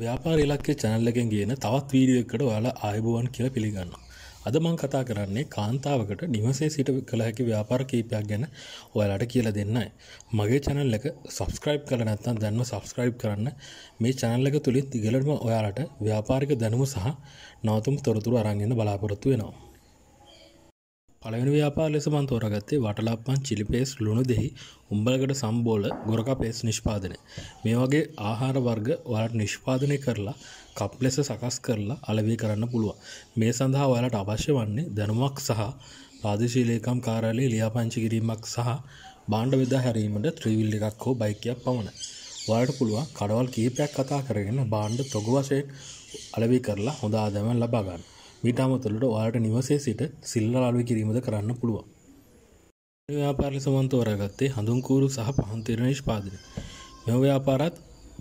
ව්‍යාපාර ඉලක්කේ channel එකෙන් ගේන තවත් වීඩියෝ එකකට ඔයාලා ආයුබෝවන් කියලා පිළිගන්නවා. අද මම කතා කරන්නේ කාන්තාවකට නිවසේ සිට කළ හැකි ව්‍යාපාර කීපයක් ගැන ඔයාලට කියලා දෙන්නයි. මගේ channel එක subscribe කරලා නැත්නම් දැන්ම subscribe කරන්න. මේ channel එක තුලින් දිගටම ඔයාලට ව්‍යාපාරික දැනුම සහ නවතුම් තොරතුරු අරන් එන්න බලාපොරොත්තු වෙනවා. පළවෙනි ව්‍යාපාර ලෙස මන් තෝරගත්තේ වටලප්පන් චිලි පේස් ලුණු දෙහි උම්බලකට සම්බෝල ගොරක පේස් නිෂ්පාදනය. මේ වගේ ආහාර වර්ග ඔයාලට නිෂ්පාදනය කරලා කප් ලෙස සකස් කරලා අලෙවි කරන්න පුළුවන්. මේ සඳහා ඔයාලට අවශ්‍ය වන්නේ දැනුමක් සහ පාදේශීය ලේකම් කාර්යාලයේ ලියාපදිංචි කිරීමක් සහ භාණ්ඩ බෙදා හැරීමට ත්‍රිවිල් එකක් හෝ බයිකයක් පමණයි. ඔයාලට පුළුවන් කඩවල් කීපයක් කතා කරගෙන භාණ්ඩ තොග වශයෙන් අලෙවි කරලා හොඳ ආදායමක් ලබා ගන්න. මීට අමතරට ඔයාලට නිවසේ සිට සිල්ලා අලුව කිරීමද කරන්න පුළුවන්. ව්‍යාපාර ලෙස මම තෝරාගත්තේ හඳුන් කූරු සහ පහන් තීරණ නිෂ්පාදනය. මෙම ව්‍යාපාරත්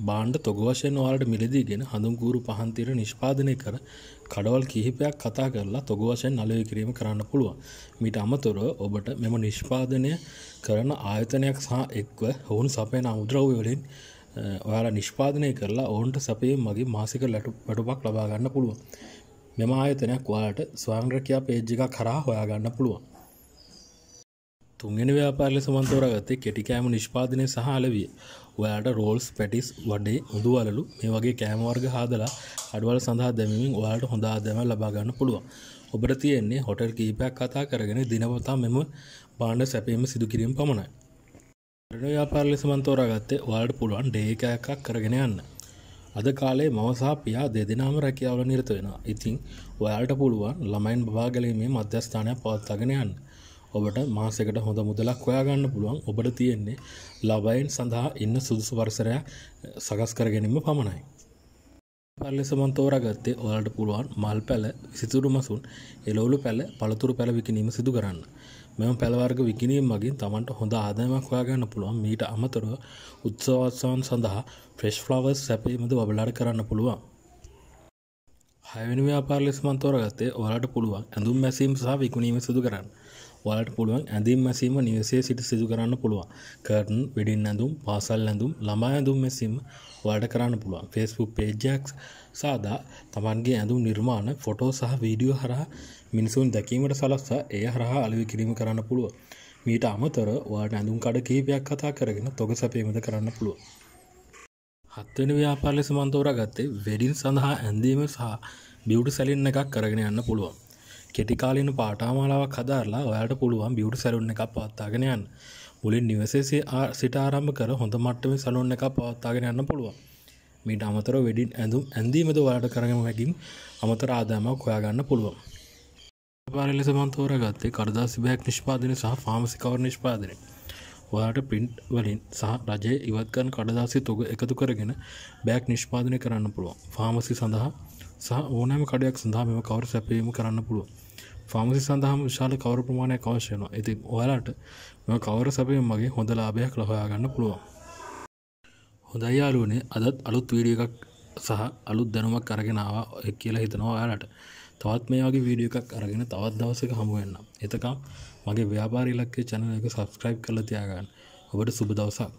භාණ්ඩ තොග වශයෙන් ඔයාලට මිලදීගෙන හඳුන් කූරු පහන් තීරණ නිෂ්පාදනය කර කඩවල් කිහිපයක් කතා කරලා තොග වශයෙන් අලුව කිරීම කරන්න පුළුවන්. මීට අමතරව ඔබට මෙම නිෂ්පාදනය කරන ආයතනයක් සහ එක්ව ඔවුන් සපයන අමුද්‍රව්‍ය වලින් ඔයාලා නිෂ්පාදනය කරලා ඔවුන්ට සපේ මගේ මාසික ලැටුපක් ලබා ගන්න පුළුවන්. මෙම ආයතනයක් ඔයාලට ස්වාංග්‍රකයා පේජ් එකක් කරා හොයාගන්න පුළුවන්. තුන්ගෙන ව්‍යාපාරල සමන්තෝරගත්තේ කෙටිකෑම නිෂ්පාදනය සහලවිය ඔයාට රෝල්ස් පැටිස් වඩේ හොඳු අලු මේ වගේ කෑමවර්ග හාදලා අඩවල සඳහා දැමීමින් ඔයාට හොඳ ආදෑම ලබාගන්න පුළුවන් ඔබට තියෙන්නේ හොටල් කීපයක් කතා කරගෙන දිනවතා මෙම බාණ්ඩ සැපීම සිදුකිරීම පමණයි. ්‍යාපාරලෙ සමන්තෝරගත්තේ වාල්ඩ පුළුවන් ඩේකයක් කරගෙන යන්න අද කාලේ මම සහ පියා දෙදෙනාම රැකියාවල නිරත වෙනවා. ඉතින් ඔයාලට පුළුවන් ළමයින් බබා ගැලීමේ මධ්‍යස්ථානයක් පවත්වාගෙන යන්න. ඔබට මාසෙකට හොඳ මුදලක් හොයාගන්න පුළුවන්. ඔබට තියෙන්නේ ළමයින් සඳහා ඉන්න සුදුසු පරිසරයක් සකස් කර ගැනීම පමණයි. පල්ලෙසමන් තෝරාගත්තේ ඔයාලට පුළුවන් මල් පැල සිතුරු මසුන් එළවලු පැල පළතුරු පැල විකිනීම සිදු කරන්න. මෙම පැලවර්ග විකිනීම මගින් තමන්ට හොඳ ආදායමක් හොයාගන්න පුළුවන්. මීට අමතරව උත්සවෝත්සවන් සඳහා ෆ්‍රෙෂ් ෆ්ලවර්ස් සැපයීමද බබලාට කරන්න පුළුවන්. හයවෙනි ව්‍යාපාර ලෙස මන් තෝරාගත්තේ ඔයාලට පුළුවන් ඇඳුම් මැසීම් සහ විකුණීම සිදු කරන්න. ඔයාලට පුළුවන් ඇඳම් මැසීම නිවසේ සිට සිදු කරන්න පුළුවන් කරටන් වෙඩින් ඇඳුම් පාසල් ඇඳුම් ළමා ඇඳුම් මැසීම ඔයාට කරන්න පුළුවන් ෆෙස්බුක් පේජක් සාදා තමන්ගේ ඇඳුම් නිර්මාණ ෆොටෝ සහ වීඩියෝ හරහා මිනිසුන් දැකීමට සලස්සා එය හරහා අලුවි කිරීම කරන්න පුළුවන් මීට අමතර වාට ඇඳුම් කඩ කීපයක් කතා කරගෙන තොග සැපීමද කරන්න පුළුව. හත්වනි ව්‍යාපාලි සමන්තෝර ගත්තේ වැඩින් සඳහා ඇඳීම සහ බියුටි සැලින් එකක් කරගෙන යන්න පුළුවන්. කෙටිකාලන පාටාමාලාවක් හදාරලා ඔයාට පුළුවන් බියුට සැලුන්න එකක් පවත්තාගෙන යන්න මුලින් නිවසේ සිට ආරම්භ කර හොඳ මට්ටම සලුන්න එකක් පවත්තාගෙන යන්න පුළුවන් මීට අමතර වෙඩින් ඇඳුම් ඇඳීමද ඔයාට කරගම හැකින් අමතර ආදාමක් හොයාගන්න පුළුවන් පාරලෙස මන්තෝර ගත්තේ කරදාසි බෑක් නිෂ්පාදන සහ ෆාමසිකවර නිෂ්පාදනය ඔයාට පින්ට් වලින් සහ රජය ඉවත්කන් කඩදාසි තුග එකතු කරගෙන බෑක් නිෂ්පාදනය කරන්න පුළුවන් ෆාමසි සඳහා සහ ඕනෑම කඩයක් සඳහා මෙම කවර සැපීම කරන්න පුළුවන් ෆාමසි සඳහම විශාල කවර ප්‍රමාණයක් අවශ්‍යනවා ඇති ඔයාලට මෙ කවර සැපය මගේ හොඳ ලාභයක් ලොහයාගන්න පුළුවන් හොඳයියාලුවනේ අදත් අලුත් වීඩිය එකක් සහ අලුත් දැනුමක් අරගෙනවා කියලා හිතනවා ඔයාලට තවත් මේයාගේ වීඩිය එකක් අරගෙන තවත් දවසක හමුවන්න එතකම් මගේ ව්‍යාපාරිලක්කේ චැනක සබස්ක්‍රයිබ් කරල තියාගන්න ඔබට සුබ දවසක්